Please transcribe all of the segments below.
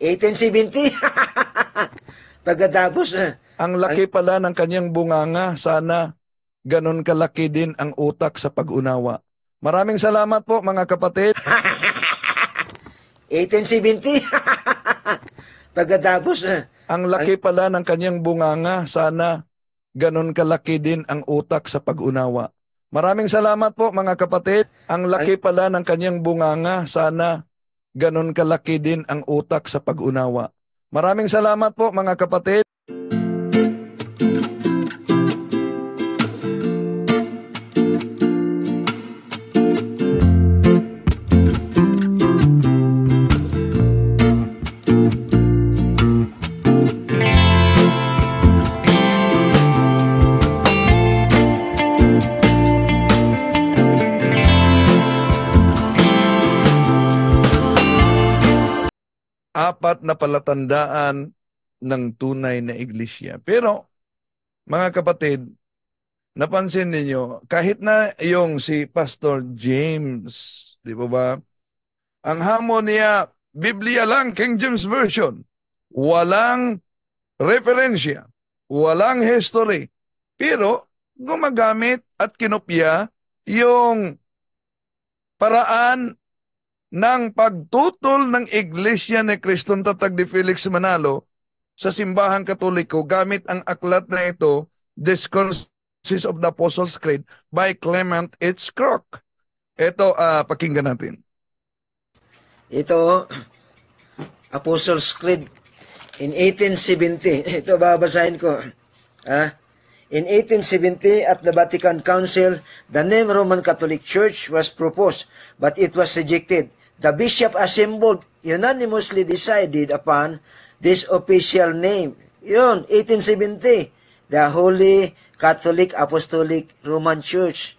1870. Pagkatapos, uh, ang laki ang, pala ng kanyang bunganga. Sana ganon kalaki din ang utak sa pag-unawa. Maraming salamat po mga kapatid. 1870. Pagkatapos, uh, ang laki ang, pala ng kanyang bunganga. Sana ganon kalaki din ang utak sa pag-unawa. Maraming salamat po mga kapatid. Ang laki pala ng kanyang bunganga. Sana ganon kalaki din ang utak sa pag-unawa. Maraming salamat po mga kapatid. dapat na palatandaan ng tunay na iglesia. Pero, mga kapatid, napansin ninyo, kahit na yung si Pastor James, di ba ba, ang hamon niya, Biblia lang, King James Version. Walang referensya, walang history. Pero gumagamit at kinopya yung paraan ng pagtutol ng Iglesia ni Kristo Kristong Tatag ni Felix Manalo sa simbahang katoliko gamit ang aklat na ito, Discourses of the Apostles' Creed by Clement H. Crook. Ito, uh, pakinggan natin. Ito, Apostles' Creed in 1870. Ito, babasahin ko. Ah, In 1870, at the Vatican Council, the name Roman Catholic Church was proposed, but it was rejected. The bishop assembled unanimously decided upon this official name. Yun, 1870, the Holy Catholic Apostolic Roman Church.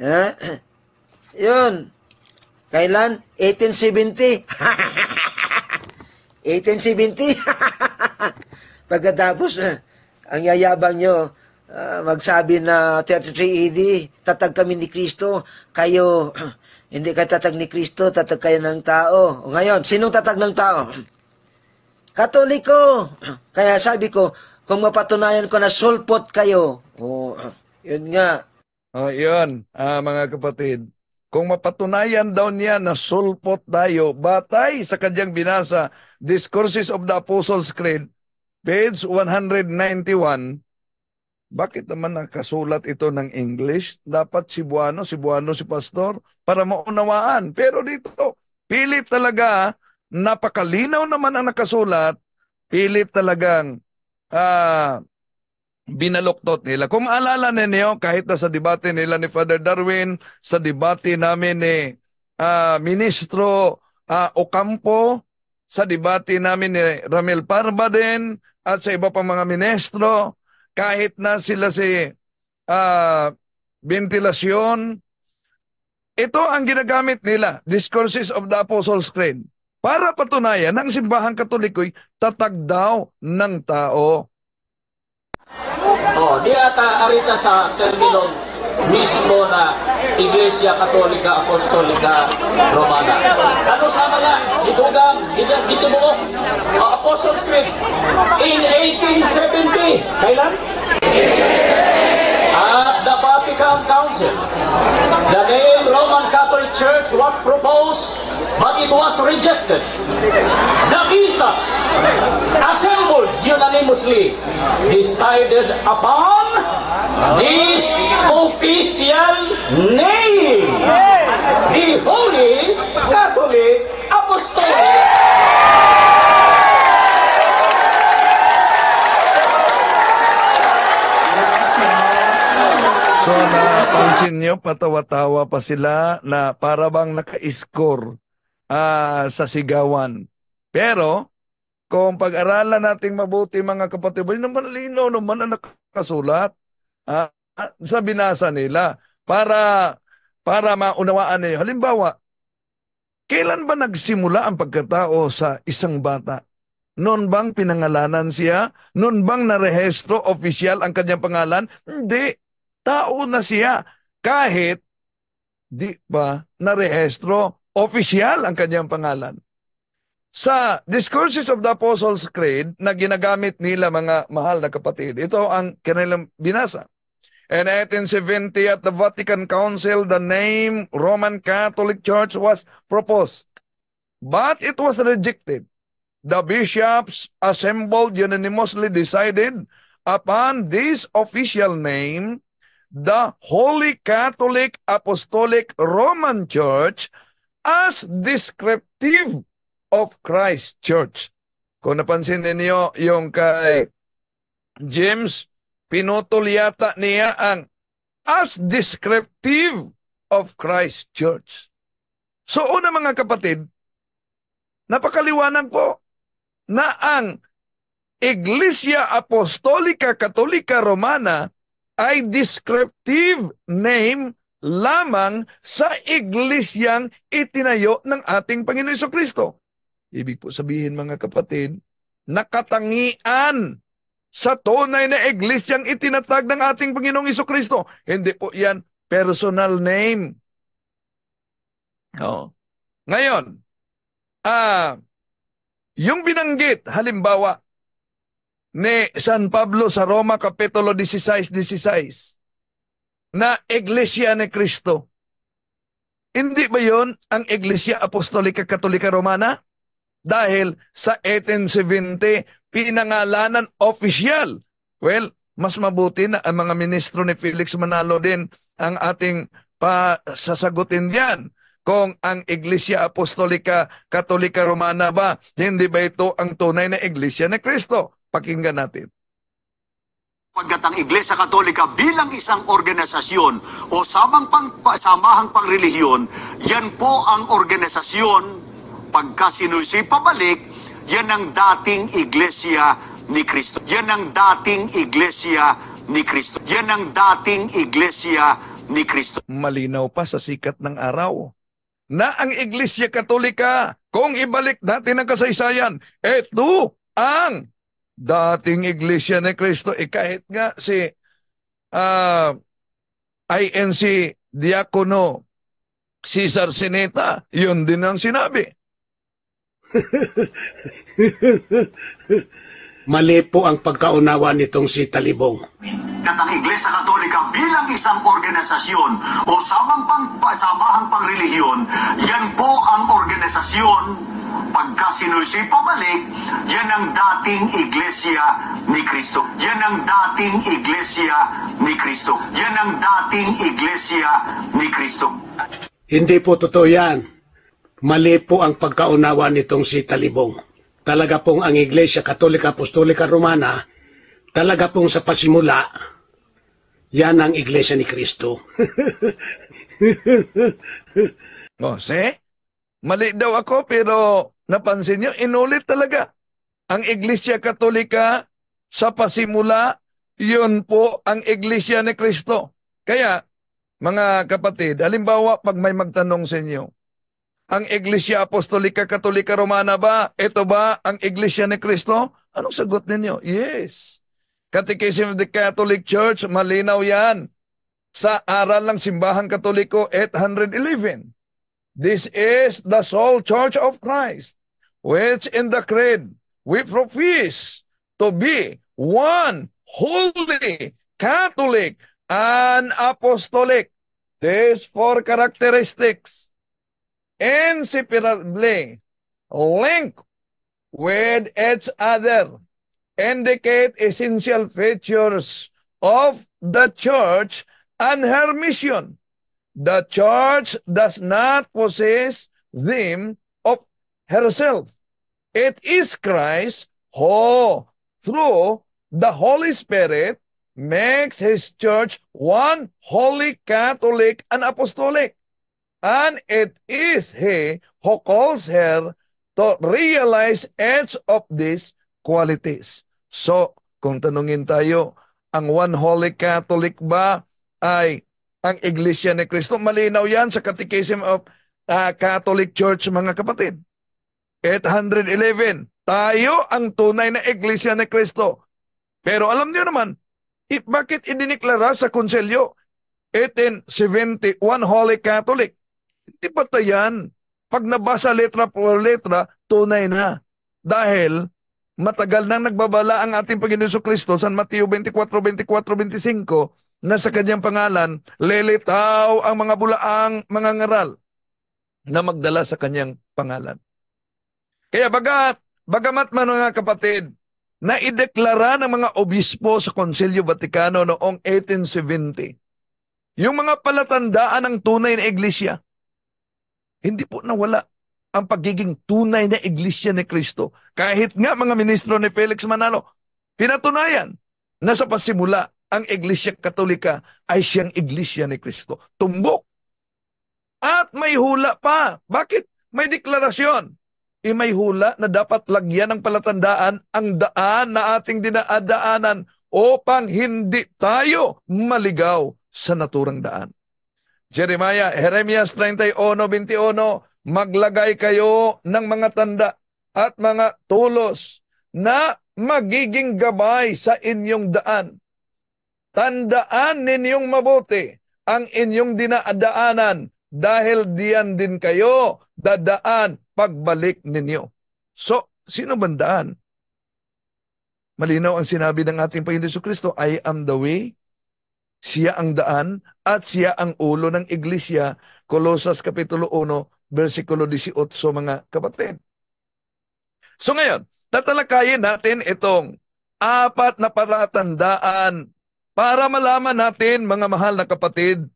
Eh? Yun. Kailan? 1870. 1870. Pagkatapos, eh, ang yayabang nyo, Ah, magsabi na 33 AD, tatag kami ni Kristo, kayo, hindi ka tatag ni Kristo, tatag kayo ng tao. ngayon, sinong tatag ng tao? Katoliko. Kaya sabi ko, kung mapatunayan ko na sulpot kayo, oh, yun nga. oh, yun, ah, mga kapatid. Kung mapatunayan daw niya na sulpot tayo, batay sa kanyang binasa, Discourses of the Apostles' Creed, page 191, bakit naman nakasulat ito ng English? Dapat Cebuano, Cebuano si Pastor para maunawaan. Pero dito, pilit talaga, napakalinaw naman ang nakasulat, pilit talagang uh, ah, binaluktot nila. Kung maalala ninyo, kahit na sa debate nila ni Father Darwin, sa debate namin ni uh, Ministro uh, Ocampo, sa debate namin ni Ramil Parba din, at sa iba pang mga ministro, kahit na sila si uh, ventilasyon, ito ang ginagamit nila, Discourses of the Apostles' Creed, para patunayan ng simbahang katoliko'y tatag daw ng tao. Oh, di ata arita sa termino mismo na Iglesia Katolika Apostolika Romana. Ano sa mga gitugang, gitumuok, uh, Apostles Creed in 1870. Kailan? At the Vatican Council, the name Roman Catholic Church was proposed but it was rejected. The bishops assembled unanimously decided upon This official name, the Holy Catholic Apostolic So napansin nyo, patawa-tawa pa sila na para bang naka-score uh, sa sigawan. Pero kung pag-aralan nating mabuti mga kapatid, naman lino naman na nakasulat uh, sa binasa nila para para maunawaan niyo. Halimbawa, kailan ba nagsimula ang pagkatao sa isang bata? Noon bang pinangalanan siya? Noon bang narehestro official ang kanyang pangalan? Hindi. Tao na siya. Kahit di pa narehestro official ang kanyang pangalan. Sa discourses of the Apostles' Creed na ginagamit nila mga mahal na kapatid, ito ang kanilang binasa. In 1870 at the Vatican Council, the name Roman Catholic Church was proposed, but it was rejected. The bishops assembled unanimously decided upon this official name, the Holy Catholic Apostolic Roman Church, as descriptive of Christ Church. Kung napansin niyo yung kay James, pinutol yata niya ang as descriptive of Christ Church. So una mga kapatid, napakaliwanag po na ang Iglesia Apostolica Katolika Romana ay descriptive name lamang sa iglesyang itinayo ng ating Panginoon Kristo. Ibig po sabihin mga kapatid, nakatangian sa tunay na iglesyang itinatag ng ating Panginoong Iso Kristo. Hindi po yan personal name. Oh. Ngayon, ah, yung binanggit, halimbawa, ni San Pablo sa Roma Kapitulo 16-16 na Iglesia ni Kristo. Hindi ba yon ang Iglesia Apostolika Katolika Romana? dahil sa 1870 pinangalanan official. Well, mas mabuti na ang mga ministro ni Felix Manalo din ang ating pasasagutin diyan kung ang Iglesia Apostolika Katolika Romana ba, hindi ba ito ang tunay na Iglesia ni Kristo? Pakinggan natin pagkat ang Iglesia Katolika bilang isang organisasyon o samang pang, samahang pangrelihiyon, yan po ang organisasyon pagka sinusi pabalik, yan ang dating iglesia ni Kristo. Yan ang dating iglesia ni Kristo. Yan ang dating iglesia ni Kristo. Malinaw pa sa sikat ng araw na ang Iglesia Katolika, kung ibalik natin ang kasaysayan, ito ang dating Iglesia ni Kristo. Eh kahit nga si uh, ah, INC Diakono Cesar Sineta, yun din ang sinabi. Mali po ang pagkaunawa nitong si Talibong. At ang Iglesia Katolika bilang isang organisasyon o samang pang, samahang pangrelihiyon, yan po ang organisasyon pagka sinusi pabalik, yan ang dating Iglesia ni Kristo. Yan ang dating Iglesia ni Kristo. Yan ang dating Iglesia ni Kristo. Hindi po totoo yan. Mali po ang pagkaunawa nitong si Talibong. Talaga pong ang Iglesia Katolika Apostolika Romana, talaga pong sa pasimula, yan ang Iglesia ni Kristo. Jose, oh, mali daw ako pero napansin nyo, inulit talaga. Ang Iglesia Katolika sa pasimula, yun po ang Iglesia ni Kristo. Kaya, mga kapatid, alimbawa pag may magtanong sa inyo, ang Iglesia Apostolika Katolika Romana ba? Ito ba ang Iglesia ni Kristo? Anong sagot ninyo? Yes. Catechism of the Catholic Church, malinaw yan. Sa aral ng Simbahang Katoliko 811. This is the sole Church of Christ, which in the creed we profess to be one, holy, Catholic, and apostolic. These four characteristics inseparably linked with each other indicate essential features of the church and her mission. The church does not possess them of herself. It is Christ who, through the Holy Spirit, makes his church one holy, Catholic, and apostolic. and it is he who calls her to realize each of these qualities. So, kung tanungin tayo, ang one holy Catholic ba ay ang Iglesia ni Kristo? Malinaw yan sa Catechism of uh, Catholic Church, mga kapatid. 811, tayo ang tunay na Iglesia ni Kristo. Pero alam niyo naman, bakit idiniklara sa konselyo 1871 Holy Catholic? Hindi yan. Pag nabasa letra po letra, tunay na. Dahil matagal nang nagbabala ang ating Panginoon Kristo, San Mateo 24, 24, 25, na sa kanyang pangalan, lelitaw ang mga bulaang mga ngaral na magdala sa kanyang pangalan. Kaya bagat, bagamat man mga kapatid, na ideklara ng mga obispo sa Konsilyo Vatikano noong 1870, yung mga palatandaan ng tunay na iglesia, hindi po nawala ang pagiging tunay na iglesia ni Kristo. Kahit nga mga ministro ni Felix Manalo, pinatunayan na sa pasimula, ang iglesia katolika ay siyang iglesia ni Kristo. Tumbok. At may hula pa. Bakit? May deklarasyon. E may hula na dapat lagyan ng palatandaan ang daan na ating dinaadaanan upang hindi tayo maligaw sa naturang daan. Jeremiah, Jeremias 31:21, maglagay kayo ng mga tanda at mga tulos na magiging gabay sa inyong daan. Tandaan ninyong mabuti ang inyong dinaadaanan dahil diyan din kayo dadaan pagbalik ninyo. So, sino bandaan? Malinaw ang sinabi ng ating Panginoon Kristo, I am the way, siya ang daan at siya ang ulo ng iglesia. Kolosas Kapitulo 1, versikulo 18, mga kapatid. So ngayon, tatalakayin natin itong apat na palatandaan para malaman natin, mga mahal na kapatid,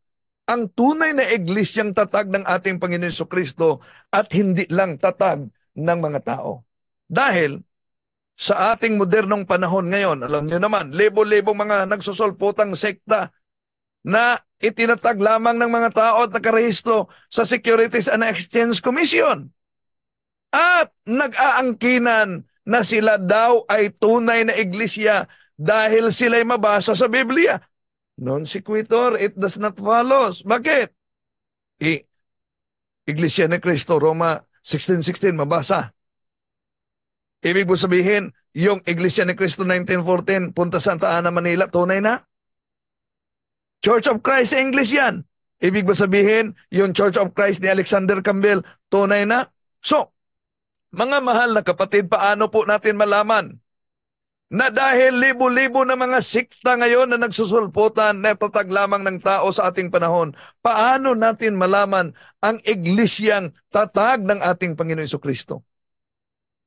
ang tunay na iglesyang tatag ng ating Panginoon Kristo at hindi lang tatag ng mga tao. Dahil sa ating modernong panahon ngayon, alam niyo naman, libo-libong mga nagsusulputang sekta na itinatag lamang ng mga tao at nakarehistro sa Securities and Exchange Commission. At nag-aangkinan na sila daw ay tunay na iglesia dahil sila'y mabasa sa Biblia. Non sequitur, it does not follow. Bakit? I, Iglesia ni Cristo, Roma 16.16, mabasa. Ibig mo sabihin, yung Iglesia ni Cristo 1914, punta Santa Ana, Manila, tunay na? Church of Christ sa English yan. Ibig ba sabihin, yung Church of Christ ni Alexander Campbell, tunay na? So, mga mahal na kapatid, paano po natin malaman na dahil libo-libo na mga sikta ngayon na nagsusulputan, netatag lamang ng tao sa ating panahon, paano natin malaman ang iglesyang tatag ng ating Panginoon Kristo?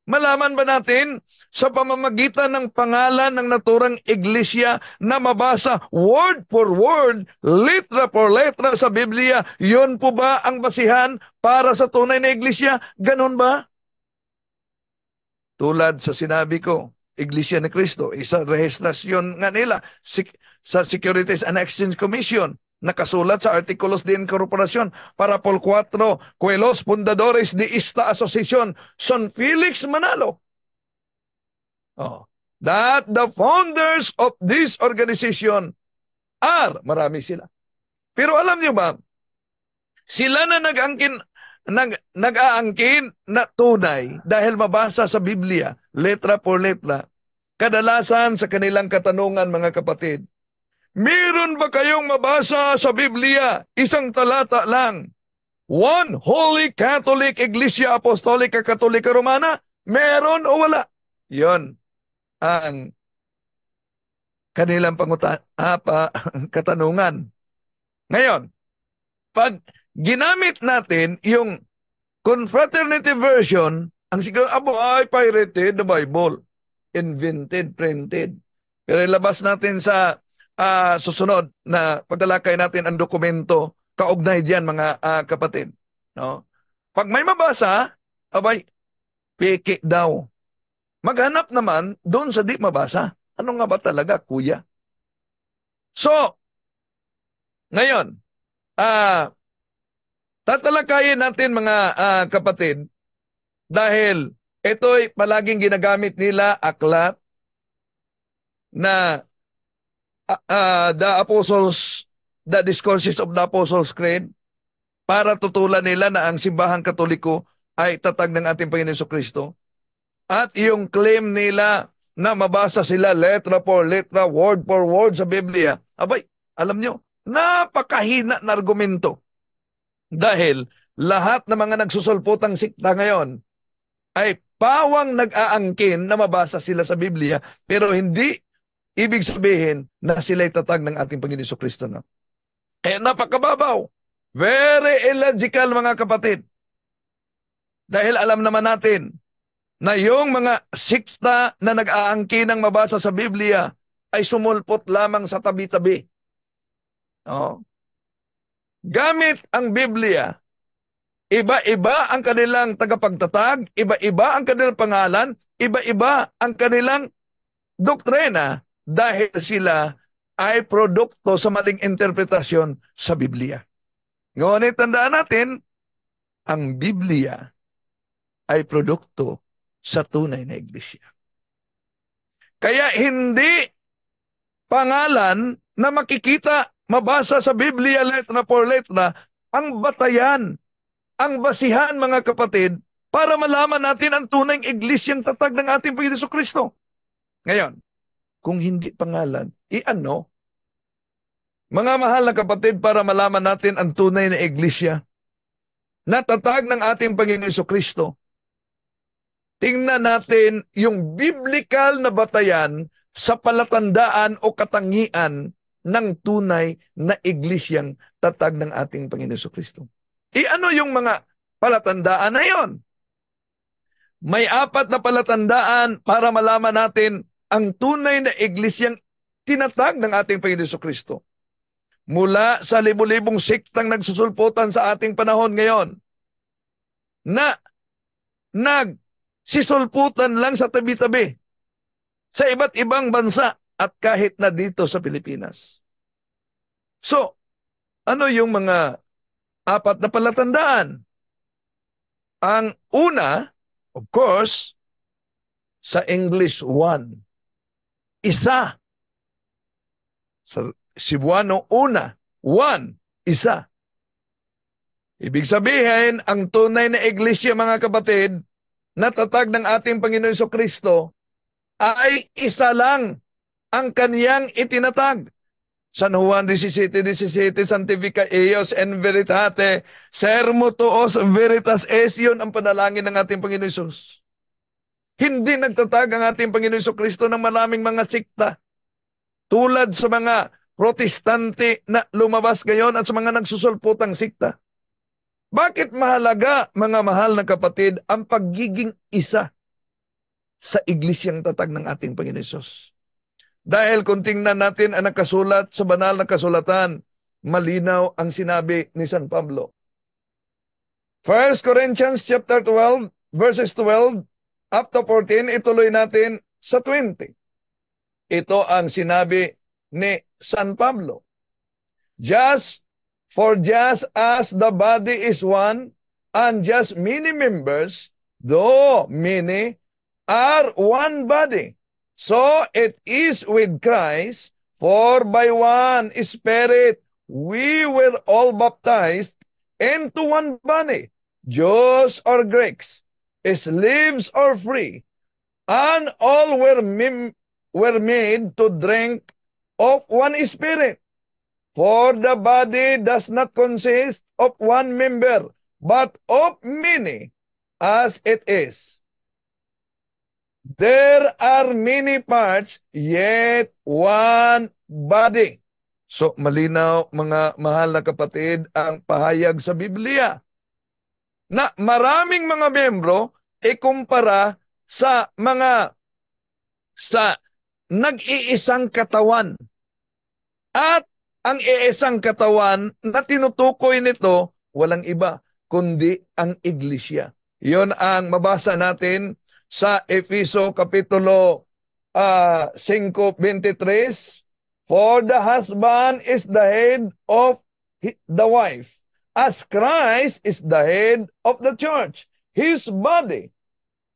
Malaman ba natin sa pamamagitan ng pangalan ng naturang iglesia na mabasa word for word, letra for letra sa Biblia, yon po ba ang basihan para sa tunay na iglesia? Ganon ba? Tulad sa sinabi ko, Iglesia ni Cristo, isa rehistrasyon nga nila sa Securities and Exchange Commission. Nakasulat sa Artikulos de para Parapol 4, Cuelos Fundadores de esta Association, Son Felix Manalo. Oh, that the founders of this organization are, marami sila. Pero alam niyo ba, sila na nag-angkin, nag, nag-aangkin na tunay dahil mabasa sa Biblia, letra por letra, kadalasan sa kanilang katanungan mga kapatid, Meron ba kayong mabasa sa Biblia? Isang talata lang. One Holy Catholic Iglesia Apostolica Katolika Romana? Meron o wala? Yon ang kanilang panguta, apa, ah, katanungan. Ngayon, pag ginamit natin yung confraternity version, ang siguro, abo ay pirated the Bible. Invented, printed. Pero ilabas natin sa uh, susunod na pagtalakay natin ang dokumento kaugnay diyan mga uh, kapatid. No? Pag may mabasa, abay, peke daw. Maghanap naman doon sa di mabasa. Ano nga ba talaga, kuya? So, ngayon, ah, uh, tatalakayin natin mga uh, kapatid dahil ito'y palaging ginagamit nila aklat na uh, the apostles, the discourses of the apostles' creed para tutulan nila na ang simbahang katoliko ay tatag ng ating Panginoon Kristo. At yung claim nila na mabasa sila letra for letra, word for word sa Biblia, abay, alam nyo, napakahina na argumento. Dahil lahat ng mga nagsusulputang sikta ngayon ay pawang nag-aangkin na mabasa sila sa Biblia pero hindi Ibig sabihin na sila'y tatag ng ating Panginoon Kristo na. Kaya napakababaw. Very illogical mga kapatid. Dahil alam naman natin na yung mga sikta na nag-aangki ng mabasa sa Biblia ay sumulpot lamang sa tabi-tabi. No? Gamit ang Biblia, iba-iba ang kanilang tagapagtatag, iba-iba ang kanilang pangalan, iba-iba ang kanilang doktrina, dahil sila ay produkto sa maling interpretasyon sa Biblia. Ngunit tandaan natin, ang Biblia ay produkto sa tunay na iglesia. Kaya hindi pangalan na makikita, mabasa sa Biblia letra for letra, ang batayan, ang basihan mga kapatid, para malaman natin ang tunay iglesyang tatag ng ating Panginoon Kristo. Ngayon, kung hindi pangalan, i-ano? Mga mahal na kapatid, para malaman natin ang tunay na iglesia, natatag ng ating Panginoon Kristo, tingnan natin yung biblical na batayan sa palatandaan o katangian ng tunay na iglesyang tatag ng ating Panginoon Kristo. I-ano yung mga palatandaan na yon? May apat na palatandaan para malaman natin ang tunay na iglesyang tinatag ng ating Panginoon Kristo. Mula sa libu-libong sektang nagsusulputan sa ating panahon ngayon na nagsisulputan lang sa tabi-tabi sa iba't ibang bansa at kahit na dito sa Pilipinas. So, ano yung mga apat na palatandaan? Ang una, of course, sa English 1 isa. Sa Cebuano, una, one, isa. Ibig sabihin, ang tunay na iglesia mga kapatid, natatag ng ating Panginoon so Kristo, ay isa lang ang kaniyang itinatag. San Juan 17.17, 17, Santifica Eos en Veritate, Sermo Tuos Veritas Es, yun ang panalangin ng ating Panginoon Isus. Hindi nagtatag ang ating Panginoon Iso Kristo ng maraming mga sikta. Tulad sa mga protestante na lumabas ngayon at sa mga nagsusulputang sikta. Bakit mahalaga, mga mahal na kapatid, ang pagiging isa sa iglesyang tatag ng ating Panginoon Isos? Dahil kung tingnan natin ang nakasulat sa banal na kasulatan, malinaw ang sinabi ni San Pablo. 1 Corinthians chapter 12 verses 12 up After 14, ituloy natin sa 20. Ito ang sinabi ni San Pablo. Just for just as the body is one and just many members, though many, are one body. So it is with Christ, for by one Spirit we were all baptized into one body, Jews or Greeks, slaves or free, and all were, were made to drink of one spirit. For the body does not consist of one member, but of many, as it is. There are many parts, yet one body. So malinaw mga mahal na kapatid ang pahayag sa Biblia na maraming mga membro eh, kumpara sa mga sa nag-iisang katawan. At ang iisang katawan na tinutukoy nito walang iba kundi ang iglesia. Yon ang mabasa natin sa Efeso Kapitulo uh, ah, 5.23 For the husband is the head of the wife as Christ is the head of the church, his body,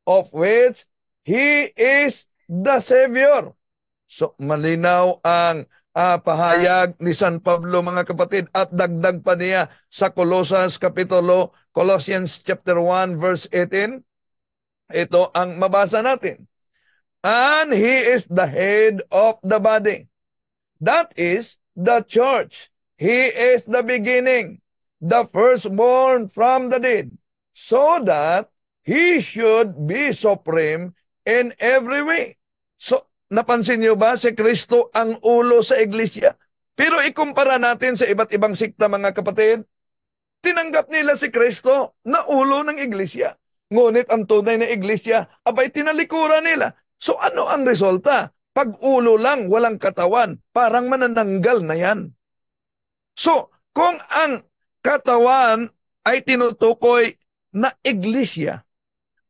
of which he is the Savior. So malinaw ang uh, pahayag ni San Pablo mga kapatid at dagdag pa niya sa Colossus Kapitulo, Colossians chapter 1 verse 18. Ito ang mabasa natin. And he is the head of the body. That is the church. He is the beginning the firstborn from the dead, so that he should be supreme in every way. So, napansin niyo ba si Kristo ang ulo sa iglesia? Pero ikumpara natin sa iba't ibang sikta mga kapatid, tinanggap nila si Kristo na ulo ng iglesia. Ngunit ang tunay na iglesia, abay tinalikuran nila. So ano ang resulta? Pag ulo lang, walang katawan, parang manananggal na yan. So, kung ang katawan ay tinutukoy na iglesia.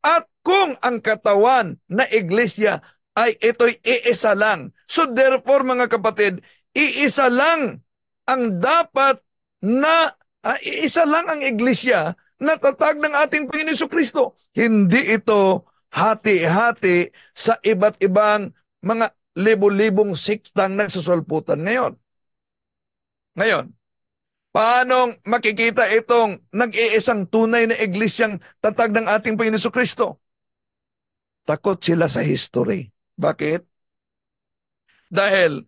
At kung ang katawan na iglesia ay ito'y iisa lang. So therefore mga kapatid, iisa lang ang dapat na uh, iisa lang ang iglesia na tatag ng ating Panginoon Kristo. Hindi ito hati-hati sa iba't ibang mga libo-libong siktang nagsusulputan ngayon. Ngayon, Paano makikita itong nag-iisang tunay na iglesyang tatag ng ating Panginoon Kristo? Takot sila sa history. Bakit? Dahil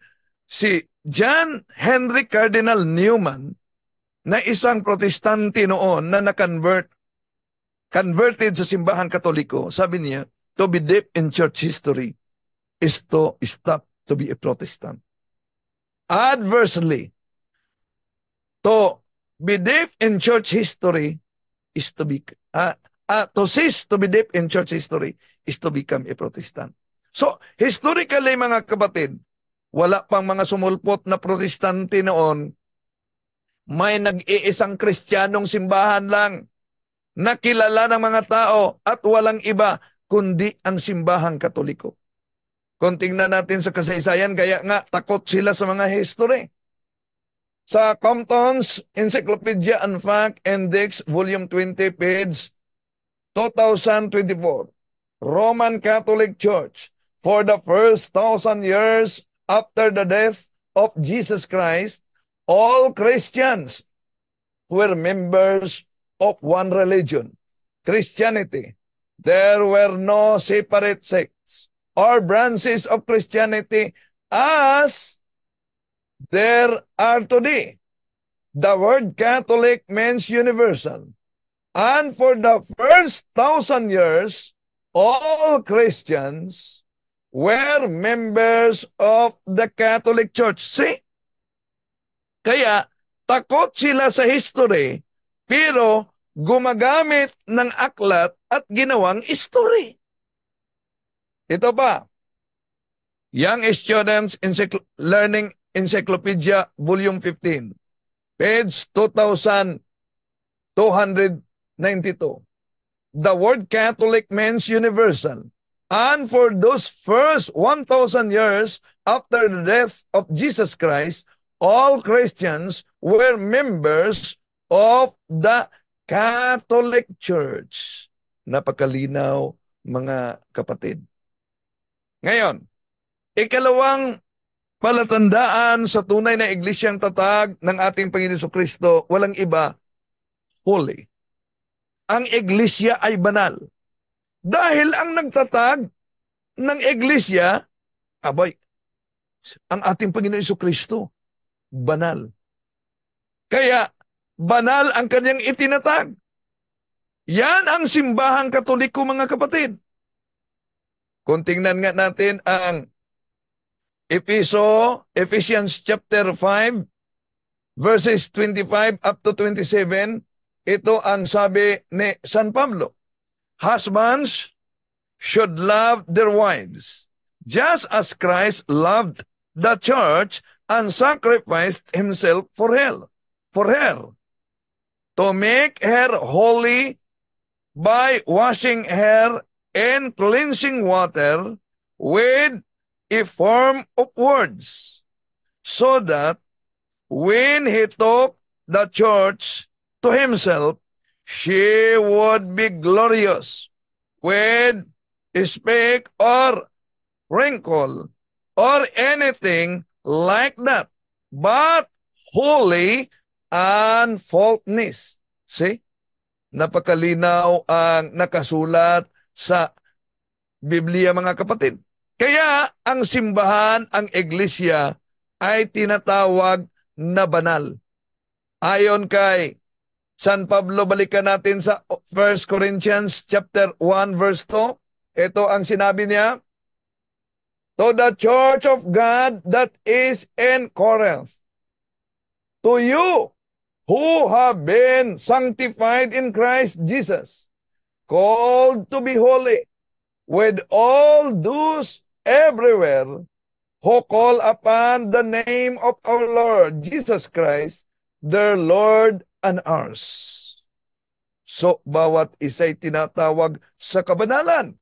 si John Henry Cardinal Newman na isang protestante noon na na-convert converted sa simbahan katoliko, sabi niya, to be deep in church history is to stop to be a Protestant. Adversely, To be deep in church history is to be uh, uh, to cease to be deep in church history is to become a Protestant. So, historically mga kapatid, wala pang mga sumulpot na protestante noon, may nag-iisang Kristiyanong simbahan lang na kilala ng mga tao at walang iba kundi ang simbahang katoliko. Kung tingnan natin sa kasaysayan, kaya nga takot sila sa mga history sa Compton's Encyclopedia and Fact Index, Volume 20, page 2024. Roman Catholic Church, for the first thousand years after the death of Jesus Christ, all Christians were members of one religion, Christianity. There were no separate sects or branches of Christianity as There are today the word Catholic means universal. And for the first thousand years, all Christians were members of the Catholic Church. See? Kaya takot sila sa history pero gumagamit ng aklat at ginawang history. Ito pa, Young Students Encycl- Learning Encyclopedia, Volume 15, page 2,292. The word Catholic means universal. And for those first 1,000 years after the death of Jesus Christ, all Christians were members of the Catholic Church. Napakalinaw, mga kapatid. Ngayon, ikalawang palatandaan sa tunay na iglesyang tatag ng ating Panginoon Kristo, walang iba, holy. Ang iglesia ay banal. Dahil ang nagtatag ng iglesia, abay, ang ating Panginoon Kristo, banal. Kaya, banal ang kanyang itinatag. Yan ang simbahang katoliko mga kapatid. Kung tingnan nga natin ang Episo, Ephesians chapter 5, verses 25 up to 27, ito ang sabi ni San Pablo. Husbands should love their wives, just as Christ loved the church and sacrificed himself for her, for her, to make her holy by washing her in cleansing water with a form of words so that when he took the church to himself, she would be glorious with speck or wrinkle or anything like that, but holy and faultless. See? Napakalinaw ang nakasulat sa Biblia mga kapatid. Kaya ang simbahan, ang iglesia ay tinatawag na banal. Ayon kay San Pablo, balikan natin sa 1 Corinthians chapter 1 verse 2. Ito ang sinabi niya, To the church of God that is in Corinth, to you who have been sanctified in Christ Jesus, called to be holy, with all those everywhere who call upon the name of our Lord Jesus Christ, their Lord and ours. So, bawat isa'y tinatawag sa kabanalan.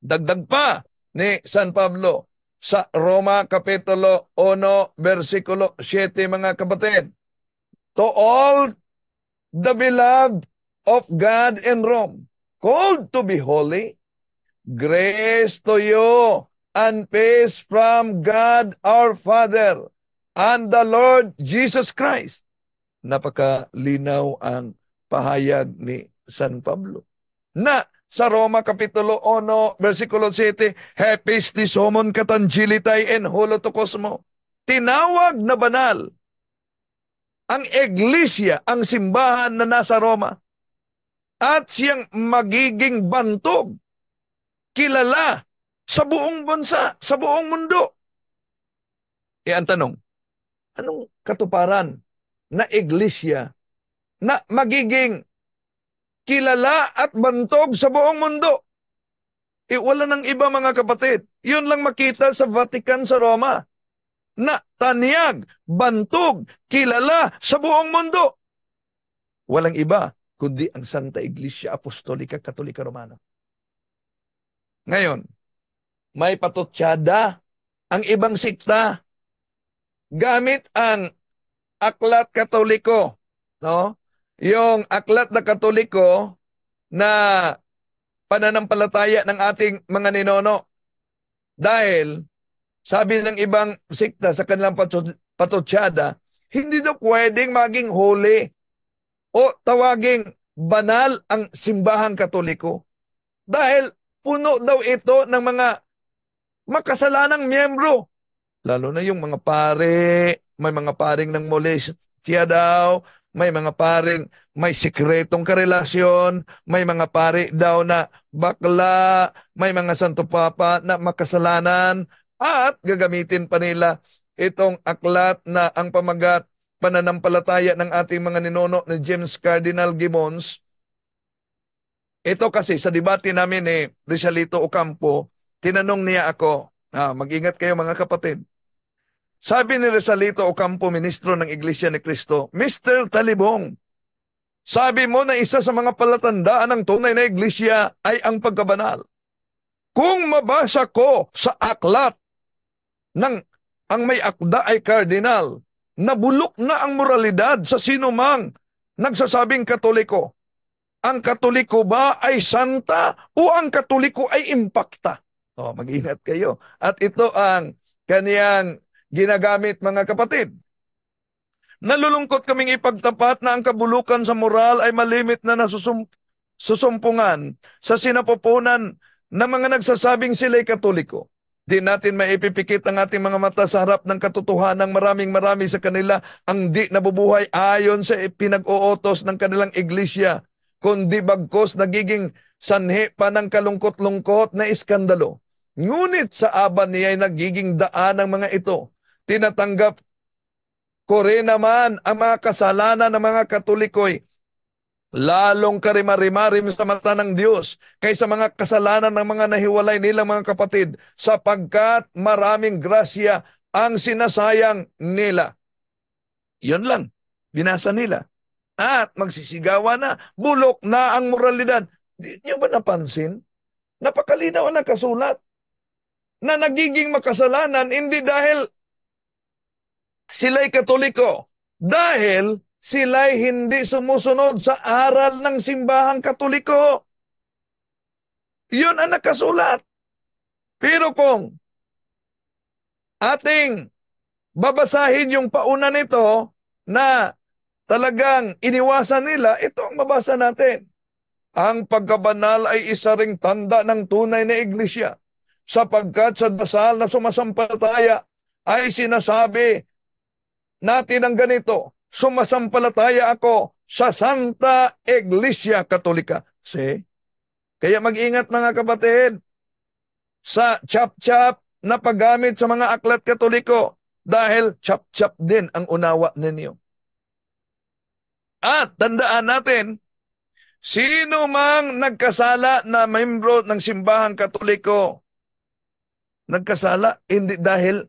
Dagdag pa ni San Pablo sa Roma Kapitulo 1, versikulo 7, mga kapatid. To all the beloved of God in Rome, called to be holy, Grace to you and peace from God our Father and the Lord Jesus Christ. Napakalinaw ang pahayag ni San Pablo. Na sa Roma Kapitulo 1, versikulo 7, Hepis ti somon katangilitai en holo to kosmo. Tinawag na banal ang iglesia, ang simbahan na nasa Roma. At siyang magiging bantog kilala sa buong bansa, sa buong mundo. E ang tanong, anong katuparan na iglesia na magiging kilala at bantog sa buong mundo? E wala ng iba mga kapatid. Yun lang makita sa Vatican sa Roma na tanyag, bantog, kilala sa buong mundo. Walang iba kundi ang Santa Iglesia Apostolica Katolika Romana. Ngayon, may patutsada ang ibang sikta gamit ang aklat katoliko, no? Yung aklat na katoliko na pananampalataya ng ating mga ninono. Dahil sabi ng ibang sikta sa kanilang patutsada, hindi daw pwedeng maging holy o tawaging banal ang simbahang katoliko. Dahil Puno daw ito ng mga makasalanang miyembro. Lalo na yung mga pare, may mga paring ng molestia daw, may mga paring may sikretong karelasyon, may mga pare daw na bakla, may mga santo papa na makasalanan, at gagamitin pa nila itong aklat na ang pamagat pananampalataya ng ating mga ninuno na James Cardinal Gibbons ito kasi sa debate namin ni eh, Rizalito Ocampo, tinanong niya ako, ah, mag-ingat kayo mga kapatid. Sabi ni Rizalito Ocampo, ministro ng Iglesia ni Cristo, Mr. Talibong, sabi mo na isa sa mga palatandaan ng tunay na iglesia ay ang pagkabanal. Kung mabasa ko sa aklat ng ang may akda ay kardinal, nabulok na ang moralidad sa sinumang nagsasabing katoliko ang Katoliko ba ay santa o ang Katoliko ay impakta? Oh, mag-ingat kayo. At ito ang kaniyang ginagamit mga kapatid. Nalulungkot kaming ipagtapat na ang kabulukan sa moral ay malimit na nasusum sa sinapoponan ng mga nagsasabing sila'y katoliko. Di natin maipipikit ang ating mga mata sa harap ng katotohanan ng maraming marami sa kanila ang di nabubuhay ayon sa pinag-ootos ng kanilang iglesia kundi bagkos nagiging sanhi pa ng kalungkot-lungkot na iskandalo. Ngunit sa aban niya ay nagiging daan ng mga ito. Tinatanggap ko rin naman ang mga kasalanan ng mga katulikoy lalong karimarimarim sa mata ng Diyos kaysa mga kasalanan ng mga nahiwalay nilang mga kapatid sapagkat maraming grasya ang sinasayang nila. Yun lang, binasa nila at magsisigawan na, bulok na ang moralidad. Hindi nyo ba napansin? Napakalinaw ang kasulat na nagiging makasalanan hindi dahil sila'y katoliko, dahil sila'y hindi sumusunod sa aral ng simbahang katoliko. Yun ang nakasulat. Pero kung ating babasahin yung pauna nito na talagang iniwasan nila, ito ang mabasa natin. Ang pagkabanal ay isa ring tanda ng tunay na iglesia sapagkat sa dasal na sumasampalataya ay sinasabi natin ang ganito, sumasampalataya ako sa Santa Iglesia Katolika. See? Kaya mag-ingat mga kapatid sa chap-chap na paggamit sa mga aklat katoliko dahil chap-chap din ang unawa ninyo. At tandaan natin, sino mang nagkasala na membro ng simbahang katoliko, nagkasala hindi dahil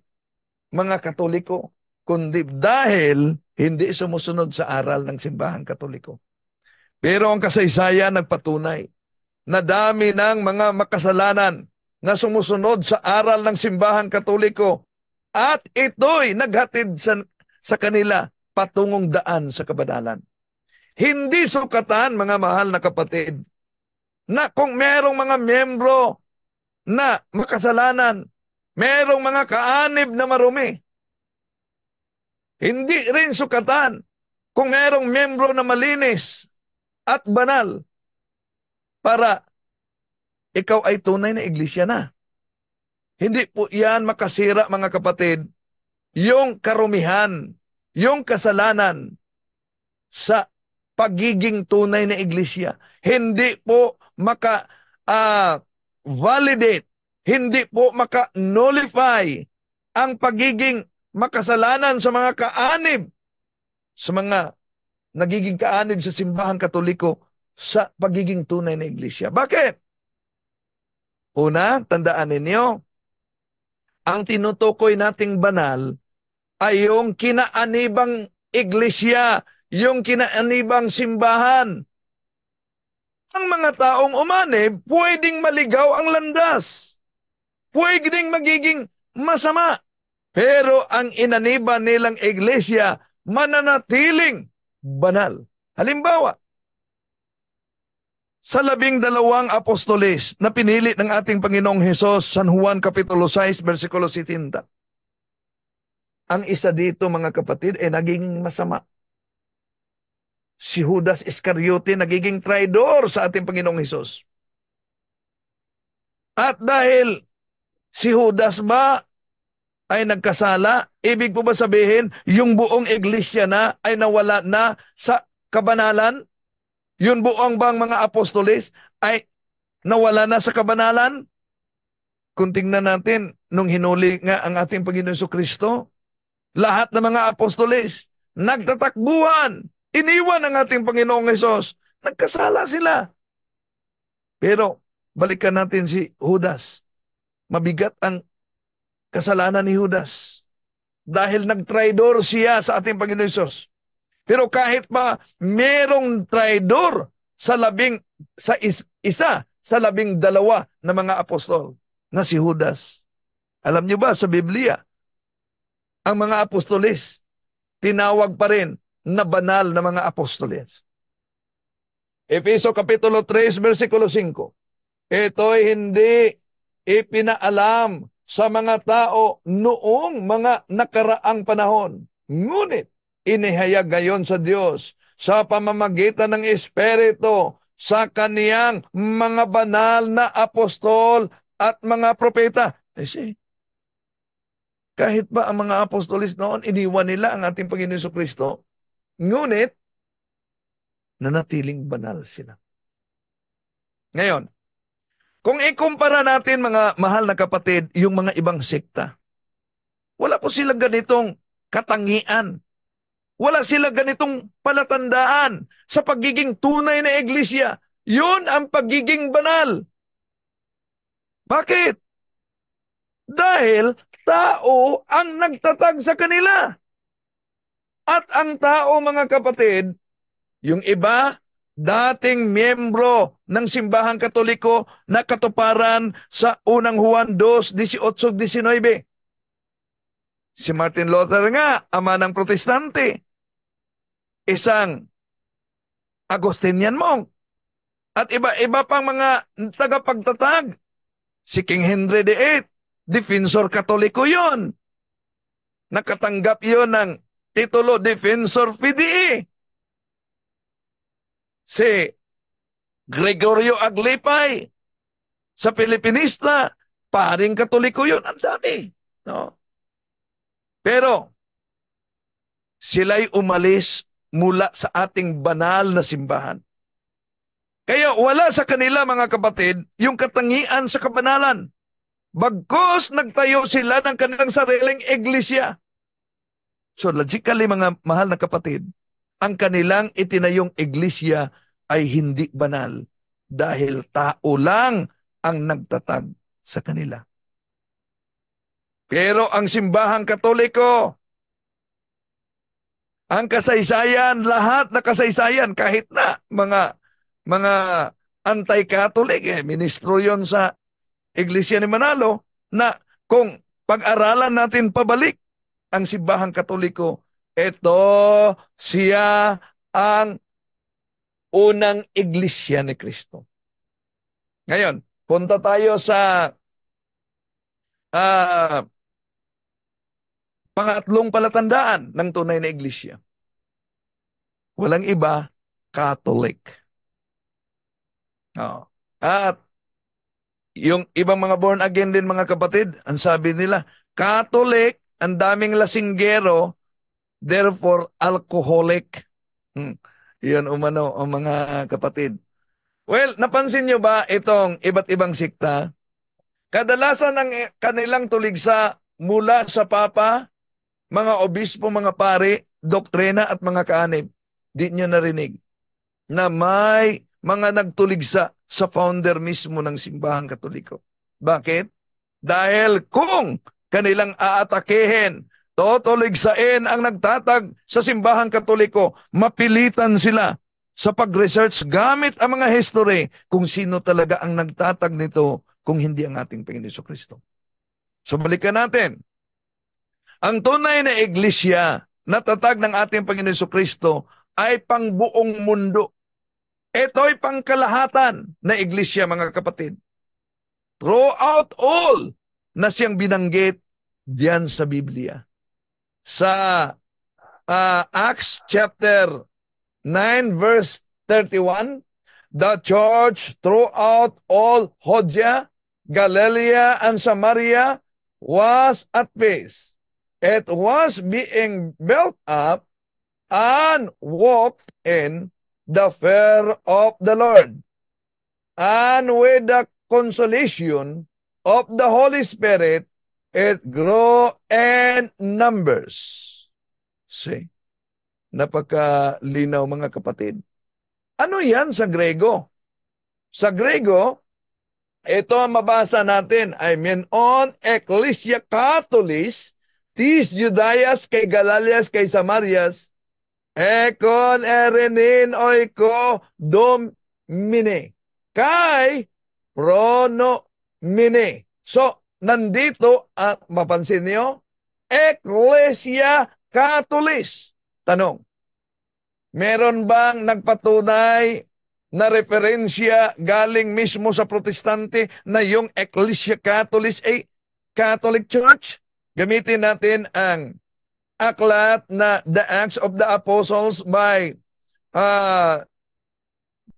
mga katoliko, kundi dahil hindi sumusunod sa aral ng simbahang katoliko. Pero ang kasaysayan nagpatunay na dami ng mga makasalanan na sumusunod sa aral ng simbahang katoliko at ito'y naghatid sa, sa kanila patungong daan sa kabanalan. Hindi sukatan, mga mahal na kapatid, na kung merong mga miyembro na makasalanan, merong mga kaanib na marumi. Hindi rin sukatan kung merong miyembro na malinis at banal para ikaw ay tunay na iglesia na. Hindi po yan makasira mga kapatid, yung karumihan, yung kasalanan sa pagiging tunay na iglesia. Hindi po maka uh, validate, hindi po maka nullify ang pagiging makasalanan sa mga kaanib sa mga nagiging kaanib sa simbahang katoliko sa pagiging tunay na iglesia. Bakit? Una, tandaan ninyo, ang tinutukoy nating banal ay yung kinaanibang iglesia yung kinaanibang simbahan. Ang mga taong umanib, pwedeng maligaw ang landas. Pwedeng magiging masama. Pero ang inaniba nilang iglesia, mananatiling banal. Halimbawa, sa labing dalawang apostolis na pinili ng ating Panginoong Hesus, San Juan Kapitulo 6, versikulo 70. Ang isa dito mga kapatid ay naging masama si Judas Iscariote nagiging traidor sa ating Panginoong Hesus. At dahil si Judas ba ay nagkasala, ibig po ba sabihin yung buong iglesia na ay nawala na sa kabanalan? Yun buong bang mga apostolis ay nawala na sa kabanalan? Kung tingnan natin, nung hinuli nga ang ating Panginoon Kristo, lahat ng mga apostolis nagtatakbuhan Iniwan ng ating Panginoong Yesus. Nagkasala sila. Pero balikan natin si Judas. Mabigat ang kasalanan ni Judas. Dahil nagtraidor siya sa ating Panginoong Yesus. Pero kahit pa merong traidor sa labing sa is, isa sa labing dalawa na mga apostol na si Judas. Alam niyo ba sa Biblia, ang mga apostolis tinawag pa rin na banal na mga apostoles. Episo Kapitulo 3, versikulo 5. Ito'y hindi ipinaalam sa mga tao noong mga nakaraang panahon. Ngunit inihayag ngayon sa Diyos sa pamamagitan ng Espiritu sa kaniyang mga banal na apostol at mga propeta. Kasi eh, kahit ba ang mga apostolis noon, iniwan nila ang ating Panginoon Kristo, Ngunit, nanatiling banal sila. Ngayon, kung ikumpara natin mga mahal na kapatid, yung mga ibang sekta, wala po silang ganitong katangian. Wala sila ganitong palatandaan sa pagiging tunay na iglesia. Yun ang pagiging banal. Bakit? Dahil tao ang nagtatag sa kanila. At ang tao mga kapatid, yung iba dating miyembro ng simbahang katoliko na katuparan sa unang Juan 2, 18-19. Si Martin Luther nga, ama ng protestante, isang Agustinian monk, at iba-iba pang mga tagapagtatag. Si King Henry VIII, defensor katoliko yon. Nakatanggap yon ng titulo defensor PDE. Si Gregorio Aglipay sa Pilipinista, paring katoliko yun, ang dami. No? Pero sila'y umalis mula sa ating banal na simbahan. Kaya wala sa kanila mga kapatid yung katangian sa kabanalan. Bagkos nagtayo sila ng kanilang sariling iglesia. So logically mga mahal na kapatid, ang kanilang itinayong iglesia ay hindi banal dahil tao lang ang nagtatag sa kanila. Pero ang simbahang katoliko, ang kasaysayan, lahat na kasaysayan, kahit na mga mga anti-Catholic, eh, ministro yon sa Iglesia ni Manalo, na kung pag-aralan natin pabalik, ang simbahan katoliko. Ito siya ang unang iglesia ni Kristo. Ngayon, punta tayo sa uh, pangatlong palatandaan ng tunay na iglesia. Walang iba, Catholic. Oh. At yung ibang mga born again din mga kapatid, ang sabi nila, Catholic ang daming lasinggero, therefore alcoholic. Hmm. Yun umano ang mga kapatid. Well, napansin nyo ba itong iba't ibang sikta? Kadalasan ang kanilang tuligsa mula sa Papa, mga obispo, mga pare, doktrina at mga kaanib. Di nyo narinig na may mga nagtuligsa sa founder mismo ng simbahang katoliko. Bakit? Dahil kung kanilang aatakehin. Totoligsain ang nagtatag sa simbahang katoliko. Mapilitan sila sa pag-research gamit ang mga history kung sino talaga ang nagtatag nito kung hindi ang ating Panginoon Kristo. So balikan natin. Ang tunay na iglesia na tatag ng ating Panginoon Kristo ay pangbuong mundo. Ito ay pangkalahatan na iglesia mga kapatid. Throughout all na siyang binanggit diyan sa Biblia. Sa uh, Acts chapter 9 verse 31, the church throughout all Hodja, Galilee, and Samaria was at peace. It was being built up and walked in the fear of the Lord and with the consolation of the Holy Spirit It grew in numbers. See? Napakalinaw mga kapatid. Ano yan sa Grego? Sa Grego, ito ang mabasa natin. I mean, on Ecclesia Catholis, tis Judeas kay Galalias kay Samarias, ekon erenin oiko domine, kay prono mine. So, nandito at mapansin niyo, Ecclesia Catholic. Tanong, meron bang nagpatunay na referensya galing mismo sa protestante na yung Ecclesia Catholic ay Catholic Church? Gamitin natin ang aklat na The Acts of the Apostles by uh,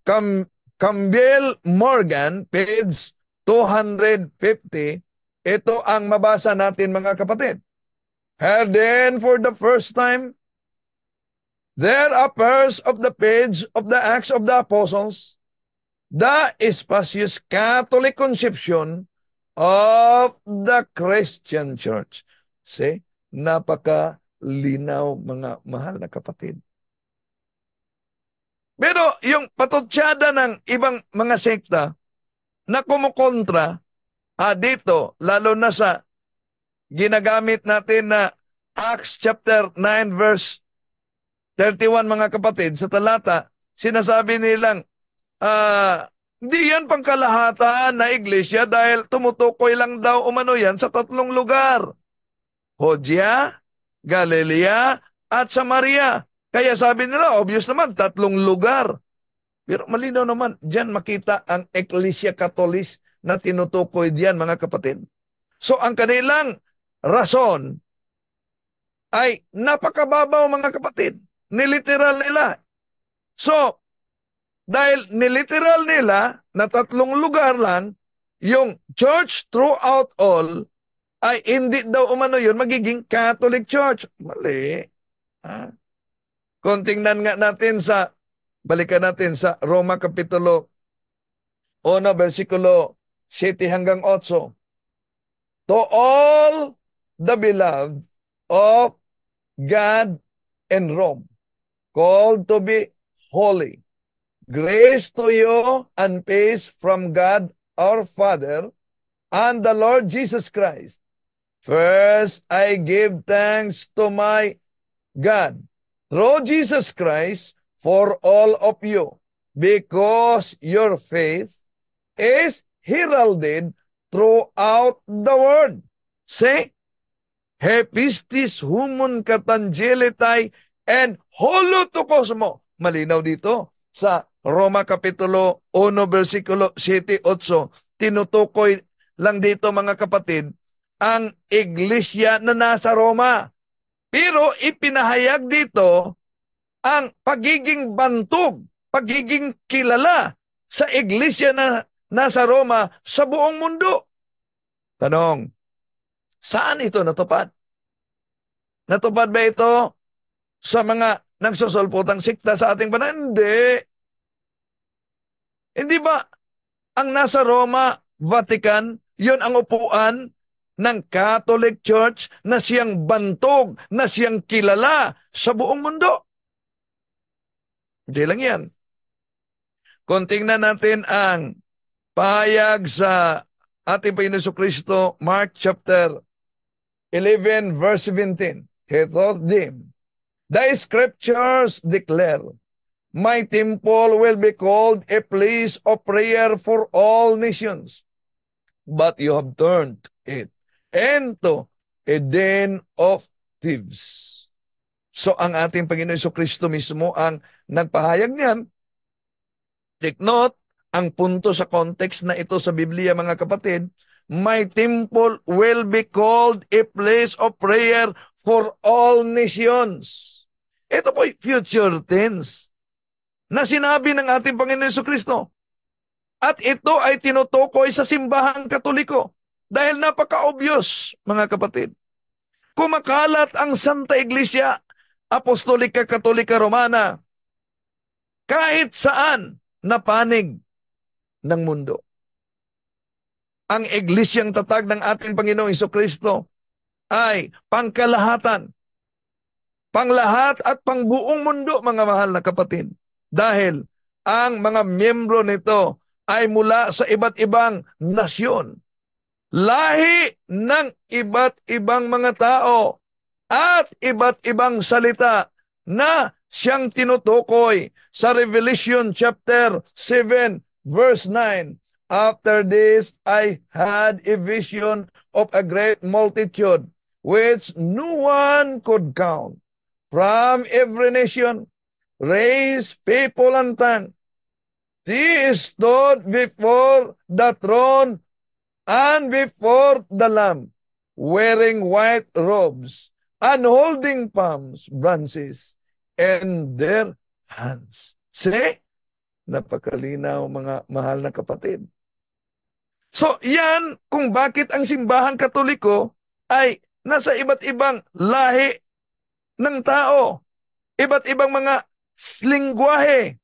Cam Cambiel Morgan, page 250 ito ang mabasa natin mga kapatid. And then for the first time, there appears of the page of the Acts of the Apostles the spacious Catholic conception of the Christian Church. See, napaka-linaw mga mahal na kapatid. Pero yung patutsyada ng ibang mga sekta na kumukontra ah, dito, lalo na sa ginagamit natin na Acts chapter 9 verse 31 mga kapatid sa talata, sinasabi nilang ah, hindi yan pangkalahatan na iglesia dahil tumutukoy lang daw umano yan sa tatlong lugar. Hodya, Galilea, at Samaria. Kaya sabi nila, obvious naman, tatlong lugar. Pero malinaw naman, dyan makita ang Ecclesia Catholic na tinutukoy diyan mga kapatid. So ang kanilang rason ay napakababaw mga kapatid. Niliteral nila. So, dahil niliteral nila na tatlong lugar lang, yung church throughout all ay hindi daw umano yun magiging Catholic Church. Mali. Ha? Kung tingnan nga natin sa, balikan natin sa Roma Kapitulo 1, versikulo 7 hanggang 8. To all the beloved of God and Rome, called to be holy. Grace to you and peace from God our Father and the Lord Jesus Christ. First, I give thanks to my God through Jesus Christ for all of you because your faith is heralded throughout the world. See? Hepistis humun katangelitai and holotokosmo. Malinaw dito sa Roma Kapitulo 1 versikulo 7-8. Tinutukoy lang dito mga kapatid ang iglesia na nasa Roma. Pero ipinahayag dito ang pagiging bantog, pagiging kilala sa iglesia na nasa Roma sa buong mundo. Tanong, saan ito natupad? Natupad ba ito sa mga nagsusulputang sikta sa ating panahon? Hindi. Hindi ba ang nasa Roma, Vatican, yon ang upuan ng Catholic Church na siyang bantog, na siyang kilala sa buong mundo. Hindi lang yan. Kung tingnan natin ang Pahayag sa ating Panginoon Kristo, Mark chapter 11 verse 17. He taught them, The scriptures declare, My temple will be called a place of prayer for all nations. But you have turned it into a den of thieves. So ang ating Panginoon Kristo mismo ang nagpahayag niyan. Take note, ang punto sa context na ito sa Biblia mga kapatid, my temple will be called a place of prayer for all nations. Ito po future tense na sinabi ng ating Panginoon Yeso Kristo. At ito ay tinutukoy sa simbahang katoliko dahil napaka-obvious, mga kapatid. Kumakalat ang Santa Iglesia Apostolika Katolika Romana kahit saan na panig ng mundo. Ang iglesyang tatag ng ating Panginoong Kristo ay pangkalahatan, panglahat at pangbuong mundo mga mahal na kapatid. Dahil ang mga miyembro nito ay mula sa iba't ibang nasyon, lahi ng iba't ibang mga tao at iba't ibang salita na siyang tinutukoy sa Revelation chapter 7 Verse 9 After this I had a vision of a great multitude, which no one could count, from every nation, race, people, and tongue. They stood before the throne and before the Lamb, wearing white robes and holding palms, branches, in their hands. See? Napakalinaw mga mahal na kapatid. So yan kung bakit ang simbahang katoliko ay nasa iba't ibang lahi ng tao, iba't ibang mga lingwahe,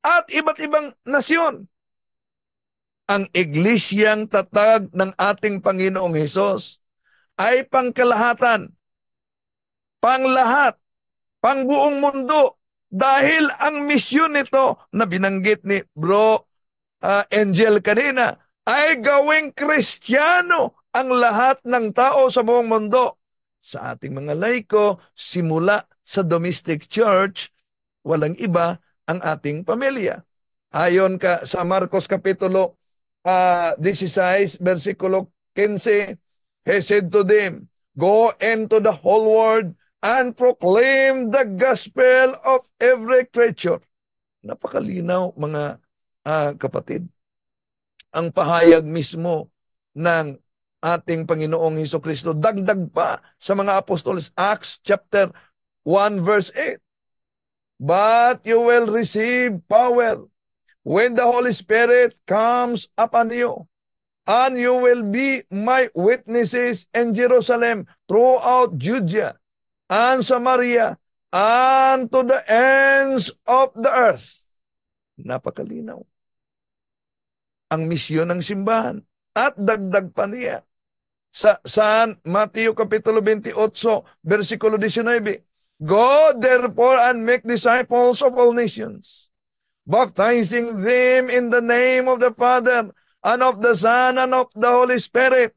at iba't ibang nasyon. Ang iglesyang tatag ng ating Panginoong Hesus ay pangkalahatan, panglahat, pangbuong mundo, dahil ang misyon nito na binanggit ni Bro uh, Angel kanina ay gawing kristyano ang lahat ng tao sa buong mundo. Sa ating mga laiko, simula sa domestic church, walang iba ang ating pamilya. Ayon ka sa Marcos Kapitulo uh, ah, 16, versikulo 15, He said to them, Go into the whole world and proclaim the gospel of every creature. Napakalinaw mga uh, kapatid. Ang pahayag mismo ng ating Panginoong Heso Kristo dagdag pa sa mga apostoles Acts chapter 1 verse 8. But you will receive power when the Holy Spirit comes upon you and you will be my witnesses in Jerusalem throughout Judea and Samaria and to the ends of the earth. Napakalinaw. Ang misyon ng simbahan at dagdag pa niya. Sa, saan? Mateo Kapitulo 28, versikulo 19. Go therefore and make disciples of all nations, baptizing them in the name of the Father and of the Son and of the Holy Spirit,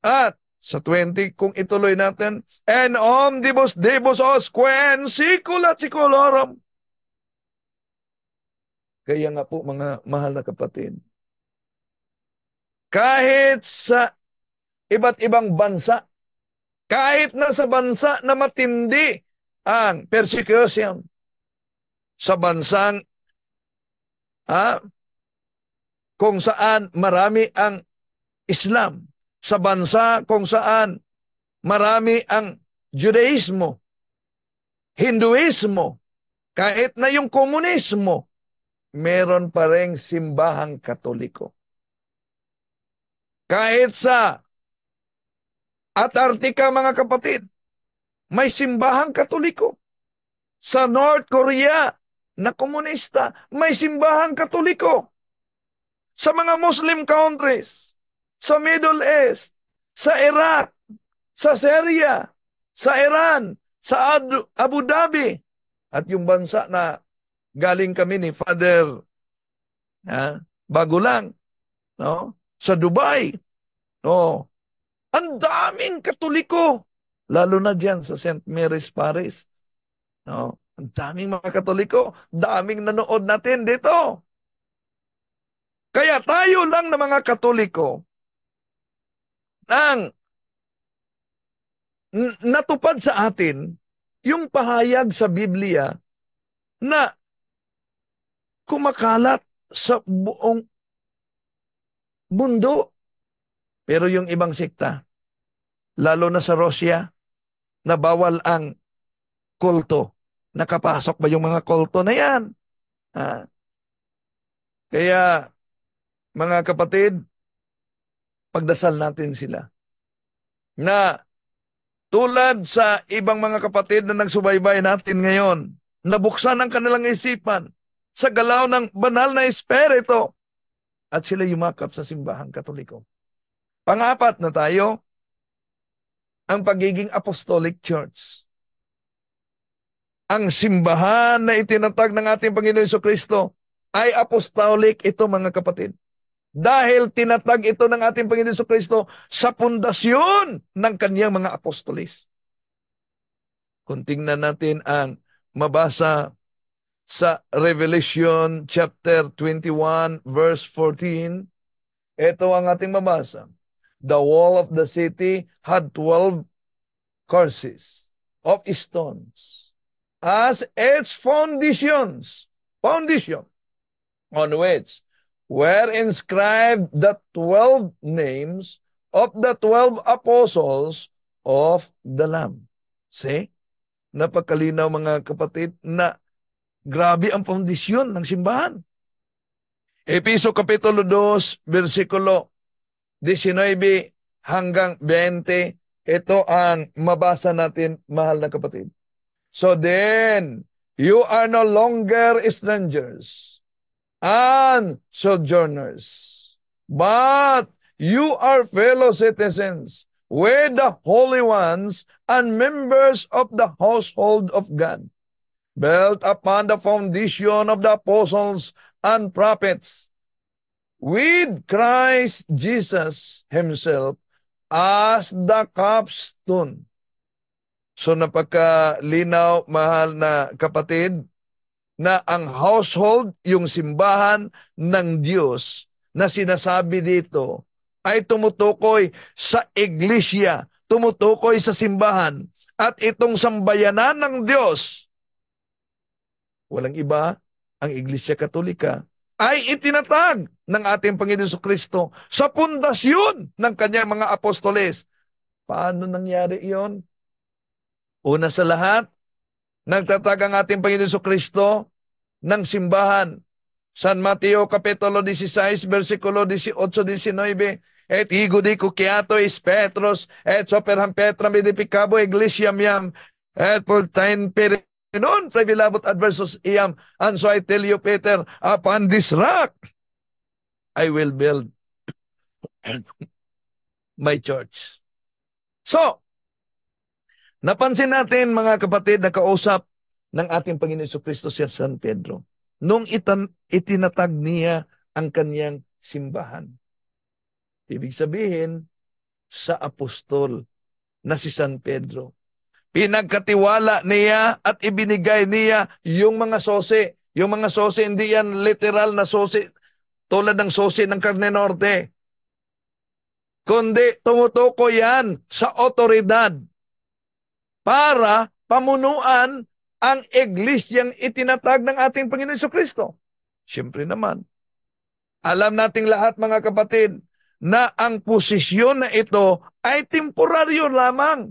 at sa 20 kung ituloy natin. En omnibus debus os quen sicula sicolorum. Kaya nga po mga mahal na kapatid, kahit sa iba't ibang bansa, kahit na sa bansa na matindi ang persecution, sa bansang ah, kung saan marami ang Islam, sa bansa kung saan marami ang Judaismo, Hinduismo, kahit na yung komunismo, meron pa rin simbahang katoliko. Kahit sa Antarctica mga kapatid, may simbahang katoliko. Sa North Korea na komunista, may simbahang katoliko. Sa mga Muslim countries, sa Middle East, sa Iraq, sa Syria, sa Iran, sa Abu Dhabi, at yung bansa na galing kami ni Father ha, bago lang, no? sa Dubai, no? ang daming katoliko, lalo na dyan sa St. Mary's Paris. No? Ang daming mga katoliko, daming nanood natin dito. Kaya tayo lang na mga katoliko, ang natupad sa atin yung pahayag sa Biblia na kumakalat sa buong mundo. Pero yung ibang sikta, lalo na sa Russia, na bawal ang kulto. Nakapasok ba yung mga kulto na yan? Ha? Ah. Kaya, mga kapatid, pagdasal natin sila. Na tulad sa ibang mga kapatid na nagsubaybay natin ngayon, nabuksan ang kanilang isipan sa galaw ng banal na Espiritu at sila yumakap sa simbahang katoliko. Pangapat na tayo, ang pagiging apostolic church. Ang simbahan na itinatag ng ating Panginoon Kristo ay apostolic ito mga kapatid. Dahil tinatag ito ng ating Panginoon Yeso Kristo sa pundasyon ng kanyang mga apostolis. Kung tingnan natin ang mabasa sa Revelation chapter 21 verse 14, ito ang ating mabasa. The wall of the city had 12 courses of stones as its foundations, foundation on which were inscribed the 12 names of the 12 apostles of the Lamb. See? Napakalinaw mga kapatid na grabe ang foundisyon ng simbahan. Episo Kapitulo 2, versikulo 19 hanggang 20. Ito ang mabasa natin, mahal na kapatid. So then, you are no longer strangers and sojourners. But you are fellow citizens with the holy ones and members of the household of God, built upon the foundation of the apostles and prophets, with Christ Jesus himself as the capstone. So napaka linaw, mahal na kapatid, na ang household, yung simbahan ng Diyos na sinasabi dito ay tumutukoy sa iglesia, tumutukoy sa simbahan. At itong sambayanan ng Diyos, walang iba, ang Iglesia Katolika, ay itinatag ng ating Panginoon Kristo sa pundasyon ng kanyang mga apostoles. Paano nangyari iyon? Una sa lahat, Nagtatag ang ating Panginoon Kristo ng simbahan. San Mateo Kapitulo 16, versikulo 18-19, Et higo di cuciato is Petros, et soperam petram edipicabo iglesia miam, et portain per non previlabot adversus iam, and so I tell you, Peter, upon this rock, I will build my church. So, Napansin natin mga kapatid na kausap ng ating Panginoon Kristo siya San Pedro nung itan, itinatag niya ang kanyang simbahan. Ibig sabihin, sa apostol na si San Pedro. Pinagkatiwala niya at ibinigay niya yung mga sose. Yung mga sose, hindi yan literal na sose tulad ng sose ng karne Norte. Kundi tumutuko yan sa otoridad para pamunuan ang iglesyang itinatag ng ating Panginoon Kristo. Siyempre naman, alam nating lahat mga kapatid na ang posisyon na ito ay temporaryo lamang.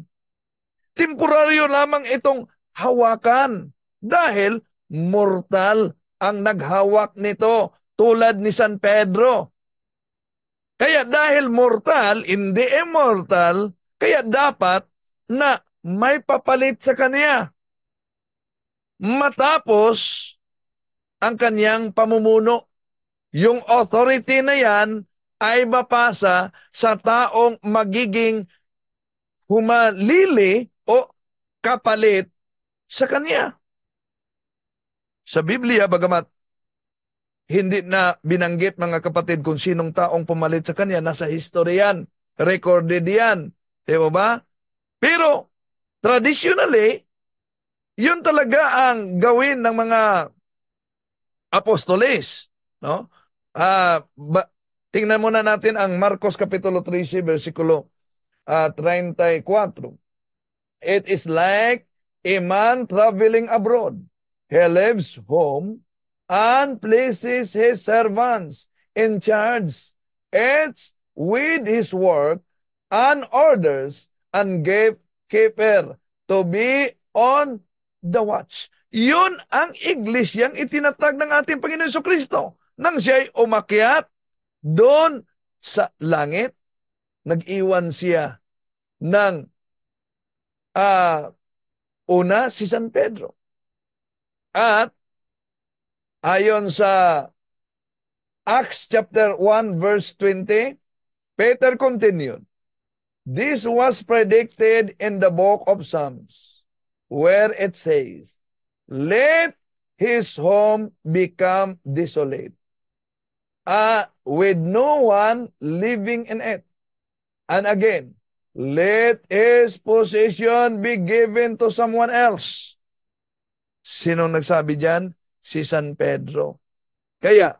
Temporaryo lamang itong hawakan dahil mortal ang naghawak nito tulad ni San Pedro. Kaya dahil mortal, hindi immortal, kaya dapat na may papalit sa kanya. Matapos ang kanyang pamumuno. Yung authority na yan ay mapasa sa taong magiging humalili o kapalit sa kanya. Sa Biblia, bagamat hindi na binanggit mga kapatid kung sinong taong pumalit sa kanya, nasa history yan, recorded yan. Di ba? Pero Traditionally, yun talaga ang gawin ng mga apostoles, no? Ah, uh, tingnan muna natin ang Marcos kapitulo 13 versikulo uh, ah, 34. It is like a man traveling abroad. He leaves home and places his servants in charge each with his work and orders and gave keeper, to be on the watch. Yun ang iglesyang itinatag ng ating Panginoon so Kristo nang siya ay umakyat doon sa langit. Nag-iwan siya ng uh, una si San Pedro. At ayon sa Acts chapter 1 verse 20, Peter continued, This was predicted in the book of Psalms, where it says, Let his home become desolate, uh, with no one living in it. And again, let his possession be given to someone else. Sino nagsabi diyan? Si San Pedro. Kaya,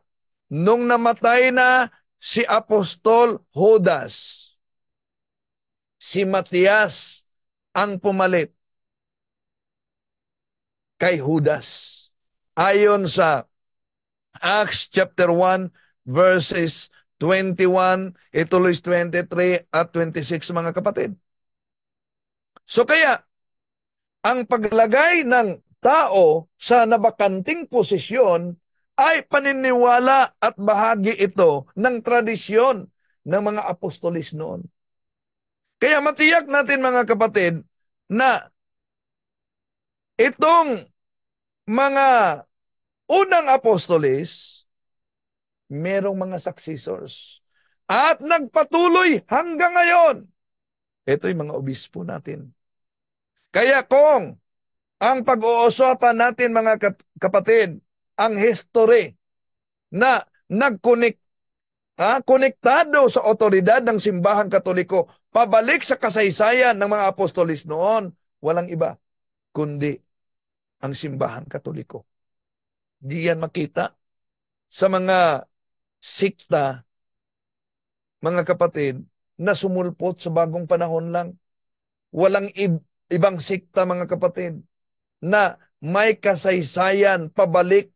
nung namatay na si Apostol Judas, si Matias ang pumalit kay Judas. Ayon sa Acts chapter 1 verses 21, ituloy 23 at 26 mga kapatid. So kaya, ang paglagay ng tao sa nabakanting posisyon ay paniniwala at bahagi ito ng tradisyon ng mga apostolis noon. Kaya matiyak natin mga kapatid na itong mga unang apostolis, merong mga successors. At nagpatuloy hanggang ngayon. Ito yung mga obispo natin. Kaya kung ang pag-uusapan natin mga kapatid, ang history na nagkonek ah, konektado sa otoridad ng simbahang katoliko pabalik sa kasaysayan ng mga apostolis noon, walang iba kundi ang simbahan katoliko. Di yan makita sa mga sikta, mga kapatid, na sumulpot sa bagong panahon lang. Walang ib- ibang sikta, mga kapatid, na may kasaysayan pabalik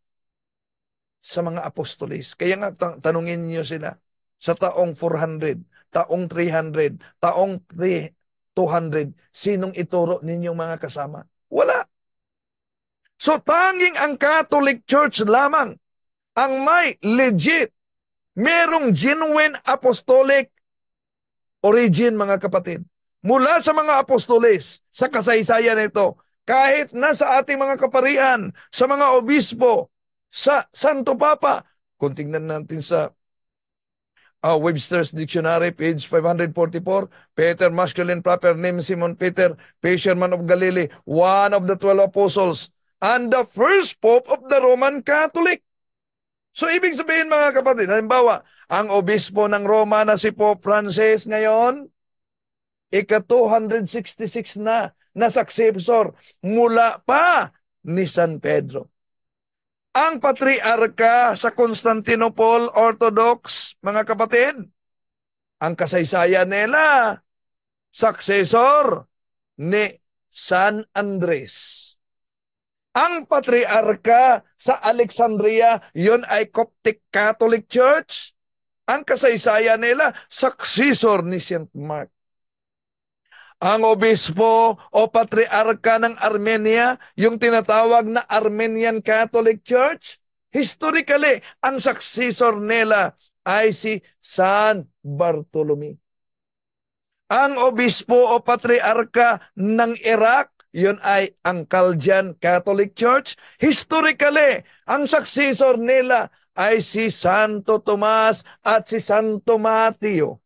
sa mga apostolis. Kaya nga tanungin niyo sila sa taong 400, taong 300, taong 3, 200, sinong ituro ninyong mga kasama? Wala. So tanging ang Catholic Church lamang ang may legit, merong genuine apostolic origin mga kapatid. Mula sa mga apostoles, sa kasaysayan nito, kahit na sa ating mga kaparian, sa mga obispo, sa Santo Papa, kung tingnan natin sa uh, Webster's Dictionary, page 544, Peter, masculine proper name, Simon Peter, fisherman of Galilee, one of the 12 apostles, and the first pope of the Roman Catholic. So ibig sabihin mga kapatid, halimbawa, ang obispo ng Roma na si Pope Francis ngayon, ika-266 na na successor mula pa ni San Pedro ang patriarka sa Constantinople Orthodox, mga kapatid. Ang kasaysayan nila, successor ni San Andres. Ang patriarka sa Alexandria, yon ay Coptic Catholic Church. Ang kasaysayan nila, successor ni St. Mark ang obispo o patriarka ng Armenia, yung tinatawag na Armenian Catholic Church? Historically, ang successor nila ay si San Bartolome. Ang obispo o patriarka ng Iraq, yun ay ang Kaljan Catholic Church. Historically, ang successor nila ay si Santo Tomas at si Santo Mateo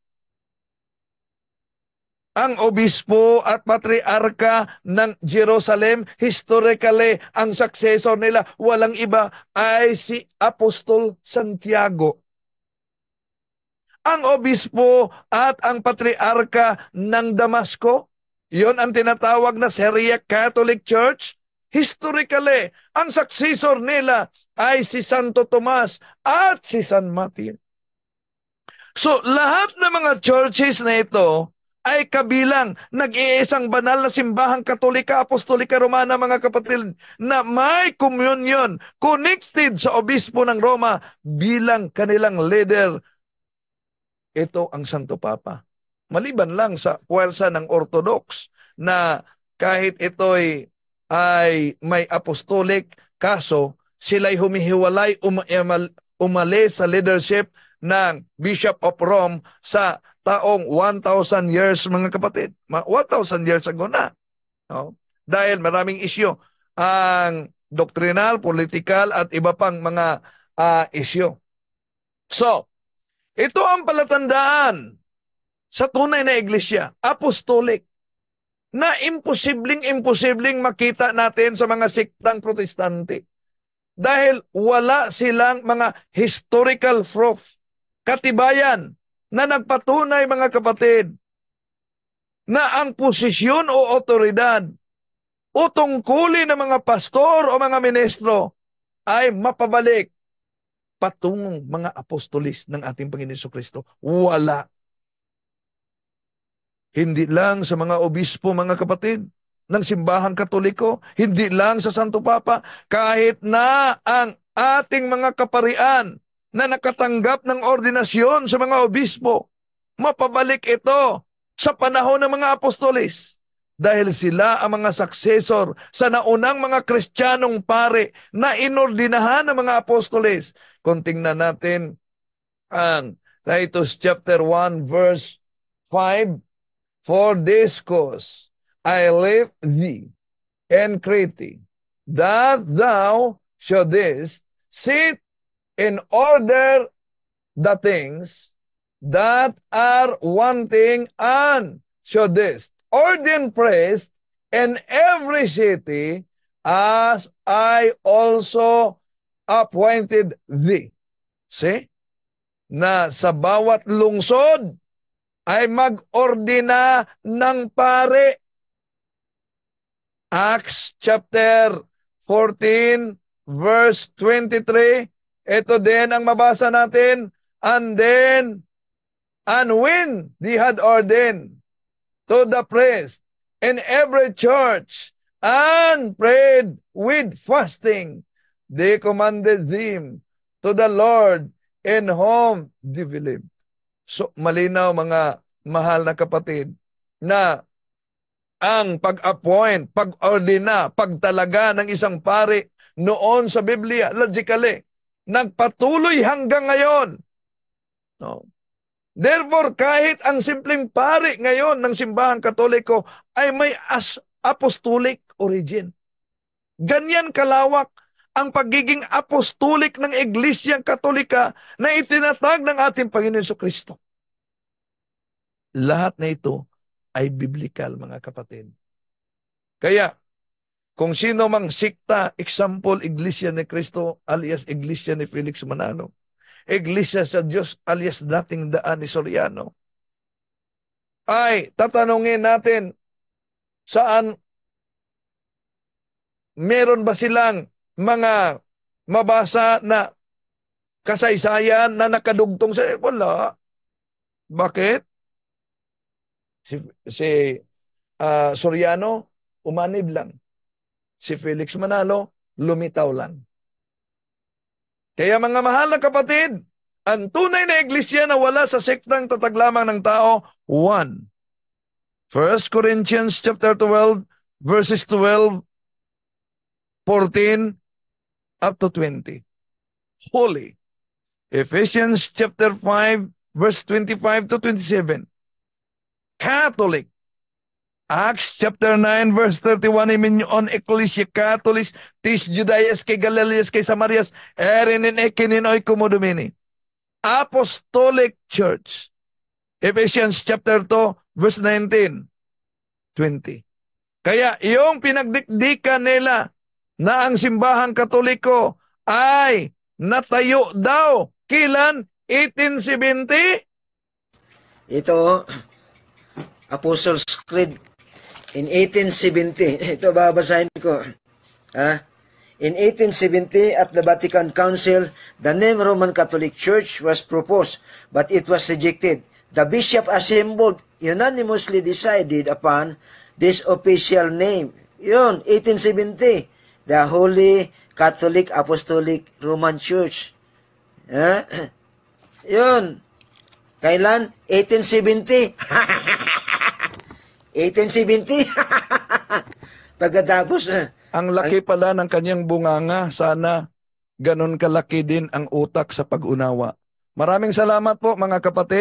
ang obispo at patriarka ng Jerusalem, historically, ang successor nila, walang iba, ay si Apostol Santiago. Ang obispo at ang patriarka ng Damasco, yon ang tinatawag na Syria Catholic Church. Historically, ang successor nila ay si Santo Tomas at si San Martin. So, lahat ng mga churches na ito, ay kabilang nag-iisang banal na simbahang Katolika, Apostolika Romana mga kapatid na may communion connected sa obispo ng Roma bilang kanilang leader. Ito ang Santo Papa. Maliban lang sa puwersa ng Orthodox na kahit ito'y ay may apostolic kaso sila'y humihiwalay umal umalis sa leadership ng Bishop of Rome sa taong 1,000 years mga kapatid. 1,000 years ago na. No? Dahil maraming isyo ang doctrinal, political at iba pang mga uh, isyo. So, ito ang palatandaan sa tunay na iglesia, apostolic, na imposibleng imposibleng makita natin sa mga siktang protestante. Dahil wala silang mga historical proof, katibayan na nagpatunay mga kapatid na ang posisyon o otoridad o tungkulin ng mga pastor o mga ministro ay mapabalik patungong mga apostolis ng ating Panginoon Kristo. Wala. Hindi lang sa mga obispo, mga kapatid, ng simbahang katoliko, hindi lang sa Santo Papa, kahit na ang ating mga kaparian na nakatanggap ng ordinasyon sa mga obispo. Mapabalik ito sa panahon ng mga apostolis dahil sila ang mga successor sa naunang mga kristyanong pare na inordinahan ng mga apostoles. Kung tingnan natin ang Titus chapter 1 verse 5, For this cause I left thee and Crete, that thou shouldest sit in order the things that are wanting and should this ordain priest in every city as I also appointed thee. See? Na sa bawat lungsod ay mag-ordina ng pare. Acts chapter 14 verse 23 ito din ang mabasa natin. And then, and when they had ordained to the priest in every church and prayed with fasting, they commanded them to the Lord in whom they believed. So malinaw mga mahal na kapatid na ang pag-appoint, pag-ordina, pagtalaga ng isang pari noon sa Biblia, logically, nagpatuloy hanggang ngayon. No? Therefore, kahit ang simpleng pari ngayon ng simbahang katoliko ay may as apostolic origin. Ganyan kalawak ang pagiging apostolic ng Iglesyang Katolika na itinatag ng ating Panginoon Kristo. Lahat na ito ay biblical, mga kapatid. Kaya kung sino mang sikta, example, Iglesia ni Cristo alias Iglesia ni Felix Manalo. Iglesia sa Diyos alias dating daan ni Soriano. Ay, tatanungin natin saan meron ba silang mga mabasa na kasaysayan na nakadugtong sa eh, wala. Bakit? Si, si uh, Soriano, umanib lang si Felix Manalo lumitaw lang. Kaya mga mahal na kapatid, ang tunay na iglesia na wala sa sektang tatag lamang ng tao, 1. 1 Corinthians chapter 12 verses 12, 14 up to 20. Holy. Ephesians chapter 5 verse 25 to 27. Catholic. Acts chapter 9 verse 31 on ecclesia Catholics tis Judeas kay Galileas kay Samarias in ekinin oy kumudomini. Apostolic Church. Ephesians chapter 2 verse 19 20. Kaya iyong pinagdikdikan nila na ang simbahan katoliko ay natayo daw kilan 1870 ito Apostles Creed In 1870, ito babasahin ko. Ha? In 1870, at the Vatican Council, the name Roman Catholic Church was proposed, but it was rejected. The bishop assembled unanimously decided upon this official name. Yun, 1870, the Holy Catholic Apostolic Roman Church. Ha? Yun. Kailan? 1870. 1870. Pagkatapos, uh, ang laki pala ng kanyang bunganga. Sana ganun kalaki din ang utak sa pag-unawa. Maraming salamat po mga kapatid.